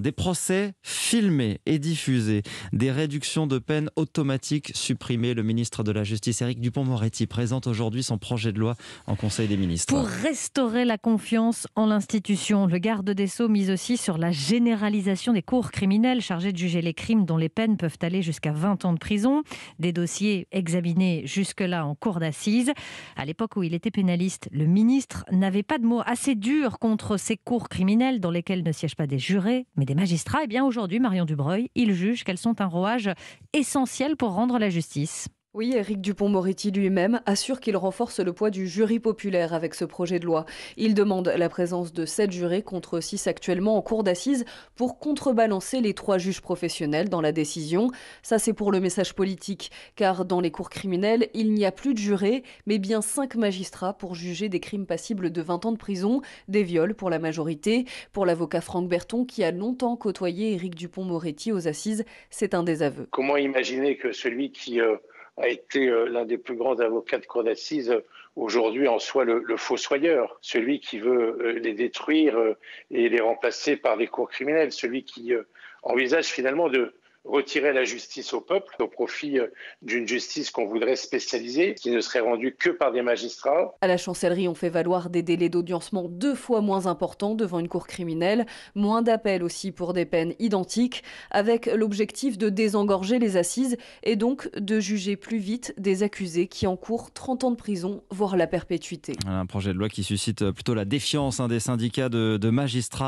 des procès filmés et diffusés, des réductions de peine automatiques supprimées. Le ministre de la Justice, Éric Dupont-Moretti, présente aujourd'hui son projet de loi en Conseil des ministres. Pour restaurer la confiance en l'institution, le garde des Sceaux mise aussi sur la généralisation des cours criminels chargés de juger les crimes dont les peines peuvent aller jusqu'à 20 ans de prison. Des dossiers examinés jusque-là en cour d'assises. À l'époque où il était pénaliste, le ministre n'avait pas de mots assez durs contre ces cours criminels dans lesquels ne siègent pas des jurés mais des magistrats, et eh bien aujourd'hui, Marion Dubreuil, ils jugent qu'elles sont un rouage essentiel pour rendre la justice. Oui, Éric Dupont-Moretti lui-même assure qu'il renforce le poids du jury populaire avec ce projet de loi. Il demande la présence de sept jurés contre six actuellement en cour d'assises pour contrebalancer les trois juges professionnels dans la décision. Ça, c'est pour le message politique, car dans les cours criminelles, il n'y a plus de jurés, mais bien cinq magistrats pour juger des crimes passibles de 20 ans de prison, des viols pour la majorité. Pour l'avocat Franck Berton, qui a longtemps côtoyé Éric Dupont-Moretti aux assises, c'est un désaveu. Comment imaginer que celui qui... Euh, a été euh, l'un des plus grands avocats de cour d'assises, euh, aujourd'hui en soit le, fossoyeur, celui qui veut euh, les détruire et les remplacer par des cours criminels, celui qui envisage finalement de, retirer la justice au peuple au profit euh, d'une justice qu'on voudrait spécialiser, qui ne serait rendue que par des magistrats. À la chancellerie, on fait valoir des délais d'audiencement deux fois moins importants devant une cour criminelle, moins d'appels aussi pour des peines identiques, avec l'objectif de désengorger les assises et donc de juger plus vite des accusés qui encourent 30 ans de prison, voire la perpétuité. Un projet de loi qui suscite plutôt la défiance hein, des syndicats de magistrats.